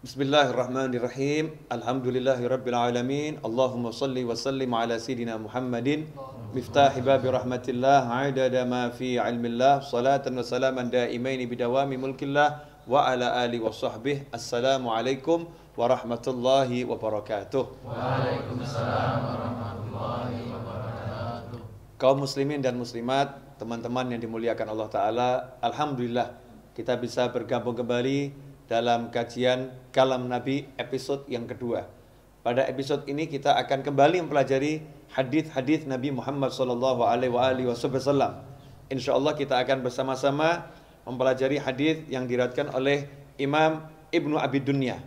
Bismillahirrahmanirrahim. Alhamdulillahirrabbilalamin. Allahumma salli wa sallim ala Muhammadin. Miftah babi rahmatillah. Adada ma fi ilmillah. Salatan wa salaman daimaini bidawami mulkillah. Wa ala ali wa sahbih. Assalamualaikum warahmatullahi wabarakatuh. Waalaikumsalam warahmatullahi wabarakatuh. Kaum muslimin dan muslimat, teman-teman yang dimuliakan Allah Ta'ala, Alhamdulillah kita bisa bergabung kembali dalam kajian Kalam Nabi episode yang kedua. Pada episode ini kita akan kembali mempelajari hadith-hadith Nabi Muhammad SAW. alaihi wasallam. Insyaallah kita akan bersama-sama mempelajari hadith yang diratkan oleh Imam Ibnu Abi Dunya.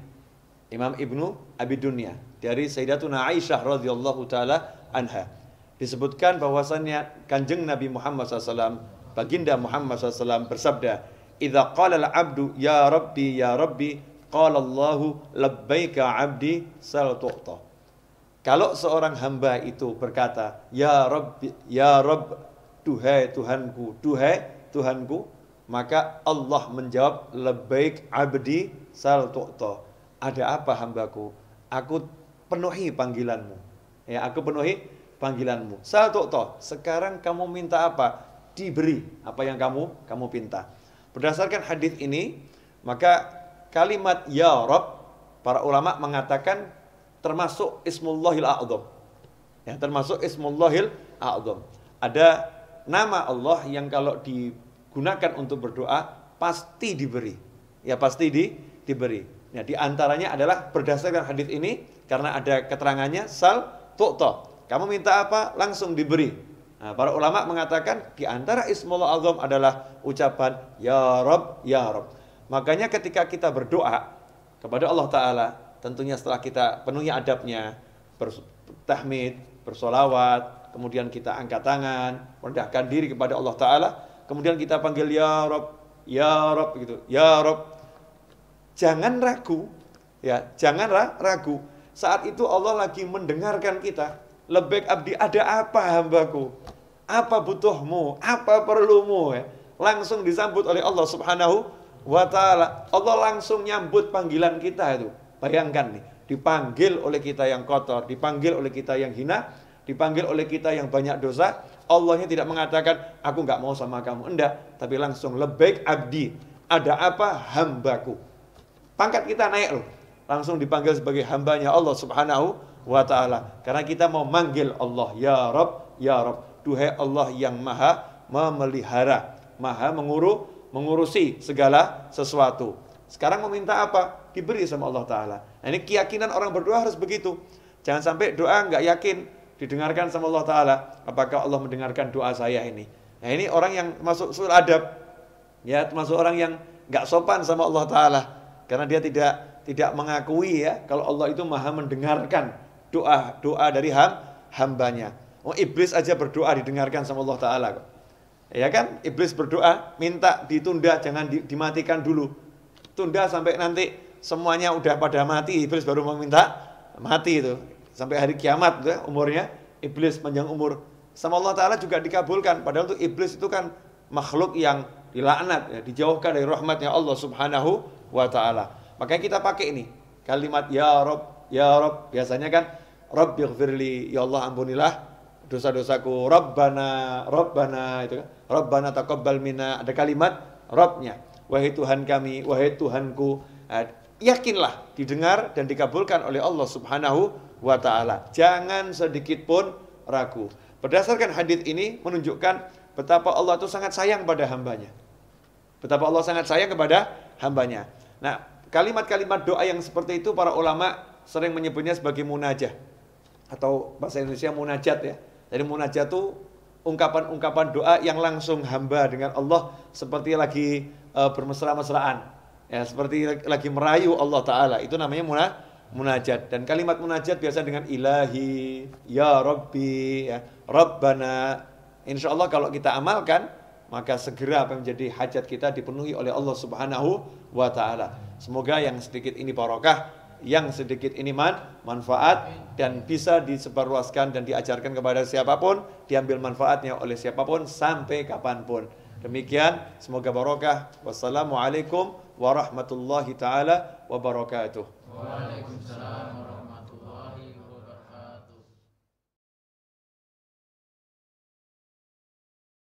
Imam Ibnu Abi Dunya dari Sayyidatuna Aisyah radhiyallahu taala anha. Disebutkan bahwasannya Kanjeng Nabi Muhammad SAW, Baginda Muhammad SAW bersabda, idza qala al-'abdu ya rabbi ya rabbi qala Allahu labbaika 'abdi sal tuqta. Kalau seorang hamba itu berkata, "Ya Rabbi, ya Rabb, duhai Tuhanku, duhai Tuhanku," maka Allah menjawab, "Labbaik 'abdi sal tuqta." Ada apa hambaku? Aku penuhi panggilanmu. Ya, aku penuhi panggilanmu. Sal tuqta. Sekarang kamu minta apa? Diberi apa yang kamu kamu pinta. Berdasarkan hadis ini, maka kalimat ya Rob para ulama mengatakan termasuk Ismullahil A'zam. Ya, termasuk Ismullahil A'zam. Ada nama Allah yang kalau digunakan untuk berdoa pasti diberi. Ya pasti di, diberi. ya di antaranya adalah berdasarkan hadis ini karena ada keterangannya sal toto Kamu minta apa langsung diberi. Nah, para ulama mengatakan di antara Ismullah Azam adalah ucapan Ya Rob, Ya Rob. Makanya ketika kita berdoa kepada Allah Ta'ala, tentunya setelah kita penuhi adabnya, bertahmid, bersolawat, kemudian kita angkat tangan, merendahkan diri kepada Allah Ta'ala, kemudian kita panggil Ya Rob, Ya Rob, gitu, Ya Rob. Jangan ragu, ya, jangan ragu. Saat itu Allah lagi mendengarkan kita. Lebek abdi, ada apa hambaku? Apa butuhmu? Apa perlumu? Ya? Langsung disambut oleh Allah subhanahu wa ta'ala. Allah langsung nyambut panggilan kita itu. Bayangkan nih, dipanggil oleh kita yang kotor, dipanggil oleh kita yang hina, dipanggil oleh kita yang banyak dosa. Allahnya tidak mengatakan, aku nggak mau sama kamu. Enggak, tapi langsung lebek abdi. Ada apa hambaku? Pangkat kita naik loh. Langsung dipanggil sebagai hambanya Allah subhanahu wa taala. Karena kita mau manggil Allah ya Rob, ya Rob. Duhai Allah yang maha memelihara, maha menguru, mengurusi segala sesuatu. Sekarang meminta apa? Diberi sama Allah taala. Nah, ini keyakinan orang berdoa harus begitu. Jangan sampai doa nggak yakin didengarkan sama Allah taala. Apakah Allah mendengarkan doa saya ini? Nah, ini orang yang masuk surat adab. Ya, termasuk orang yang nggak sopan sama Allah taala karena dia tidak tidak mengakui ya kalau Allah itu maha mendengarkan doa doa dari ham, hambanya. Oh iblis aja berdoa didengarkan sama Allah Taala kok. Ya kan? Iblis berdoa minta ditunda jangan di, dimatikan dulu. Tunda sampai nanti semuanya udah pada mati iblis baru meminta mati itu. Sampai hari kiamat tuh ya, umurnya iblis panjang umur. Sama Allah Taala juga dikabulkan padahal untuk iblis itu kan makhluk yang dilaknat ya, dijauhkan dari rahmatnya Allah Subhanahu wa taala. Makanya kita pakai ini kalimat ya rob ya rob biasanya kan Rabbi ighfirli, ya Allah ampunilah dosa-dosaku. Rabbana, Rabbana itu kan. Rabbana taqabbal minna. Ada kalimat Rabbnya. Wahai Tuhan kami, wahai Tuhanku. Nah, yakinlah didengar dan dikabulkan oleh Allah Subhanahu wa taala. Jangan sedikit pun ragu. Berdasarkan hadis ini menunjukkan betapa Allah itu sangat sayang pada hambanya. Betapa Allah sangat sayang kepada hambanya. Nah, kalimat-kalimat doa yang seperti itu para ulama sering menyebutnya sebagai munajah atau bahasa Indonesia munajat ya. Jadi munajat tuh ungkapan-ungkapan doa yang langsung hamba dengan Allah seperti lagi e, bermesra-mesraan. Ya, seperti lagi, merayu Allah taala. Itu namanya muna, munajat dan kalimat munajat biasa dengan ilahi, ya Rabbi, ya Rabbana. Insyaallah kalau kita amalkan maka segera apa yang menjadi hajat kita dipenuhi oleh Allah Subhanahu wa taala. Semoga yang sedikit ini barokah yang sedikit ini man, manfaat dan bisa disebarluaskan dan diajarkan kepada siapapun, diambil manfaatnya oleh siapapun sampai kapanpun. Demikian, semoga barokah. Wassalamualaikum warahmatullahi taala wabarakatuh. Waalaikumsalam.